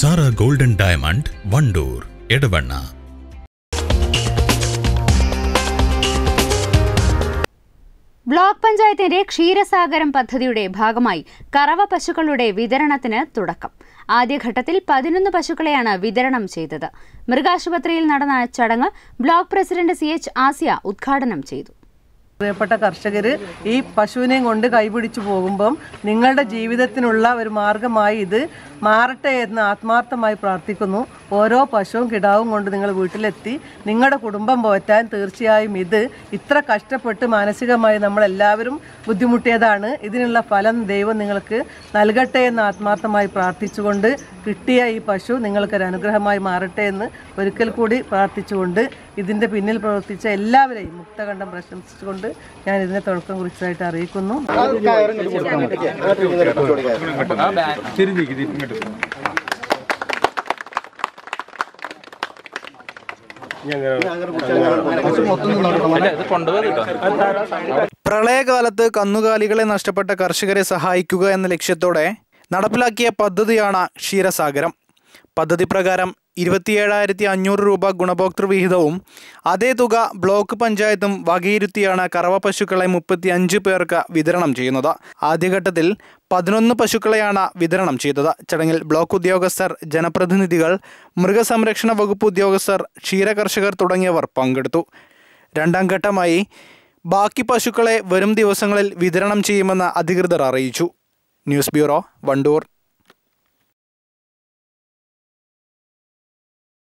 Sara golden diamond Wandoor Edavanna block പഞ്ചായത്തിന്റെ ക്ഷീരസാഗരം പദ്ധതിയുടെ ഭാഗമായി കറവ പശുക്കളുടെ വിതരണത്തിന് തുടക്കം ആദ്യഘട്ടത്തിൽ പതിനൊന്ന് പശുക്കളെയാണ് വിതരണം ചെയ്തത് മൃഗാശുപത്രിയിൽ നടന്ന ചടങ്ങ് block president C H Asiya ഉദ്ഘാടനം ചെയ്തു പ്രിയപ്പെട്ട കർഷകർ ഈ പശുവിനെയും കൊണ്ട് കൈപിടിച്ചു പോകുമ്പം നിങ്ങളുടെ ജീവിതത്തിനുള്ള ഒരു മാർഗമായി ഇത് മാറട്ടെ എന്ന് ആത്മാർത്ഥമായി പ്രാർത്ഥിക്കുന്നു ഓരോ പശുവും കിടാവും കൊണ്ട് നിങ്ങൾ വീട്ടിലെത്തി നിങ്ങളുടെ കുടുംബം പോറ്റാൻ തീർച്ചയായും ഇത് ഇത്ര കഷ്ടപ്പെട്ട് മാനസികമായി നമ്മളെല്ലാവരും ബുദ്ധിമുട്ടിയതാണ് ഇതിനുള്ള ഫലം ദൈവം നിങ്ങൾക്ക് നൽകട്ടെ എന്ന് ആത്മാർത്ഥമായി പ്രാർത്ഥിച്ചുകൊണ്ട് കിട്ടിയ ഈ പശു നിങ്ങൾക്കൊരു അനുഗ്രഹമായി മാറട്ടെ എന്ന് ഒരിക്കൽ കൂടി പ്രാർത്ഥിച്ചുകൊണ്ട് ഇതിൻ്റെ പിന്നിൽ പ്രവർത്തിച്ച എല്ലാവരെയും മുക്തകണ്ഠം പ്രശംസിച്ചുകൊണ്ട് ഞാൻ ഇതിനെ തുടക്കം കുറിച്ചതായിട്ട് അറിയിക്കുന്നു പ്രളയകാലത്ത് കന്നുകാലികളെ നഷ്ടപ്പെട്ട കർഷകരെ സഹായിക്കുക എന്ന ലക്ഷ്യത്തോടെ നടപ്പിലാക്കിയ പദ്ധതിയാണ് ക്ഷീരസാഗരം പദ്ധതി പ്രകാരം ഇരുപത്തിയേഴായിരത്തി അഞ്ഞൂറ് രൂപ ഗുണഭോക്തൃ വിഹിതവും അതേ തുക ബ്ലോക്ക് പഞ്ചായത്തും വകയിരുത്തിയാണ് കറവ പശുക്കളെ മുപ്പത്തിയഞ്ച് പേർക്ക് വിതരണം ചെയ്യുന്നത് ആദ്യഘട്ടത്തിൽ പതിനൊന്ന് പശുക്കളെയാണ് വിതരണം ചെയ്തത് ചടങ്ങിൽ ബ്ലോക്ക് ഉദ്യോഗസ്ഥർ ജനപ്രതിനിധികൾ മൃഗസംരക്ഷണ വകുപ്പ് ഉദ്യോഗസ്ഥർ ക്ഷീരകർഷകർ തുടങ്ങിയവർ പങ്കെടുത്തു രണ്ടാം ഘട്ടമായി ബാക്കി പശുക്കളെ വരും ദിവസങ്ങളിൽ വിതരണം ചെയ്യുമെന്ന് അധികൃതർ അറിയിച്ചു ന്യൂസ് ബ്യൂറോ വണ്ടൂർ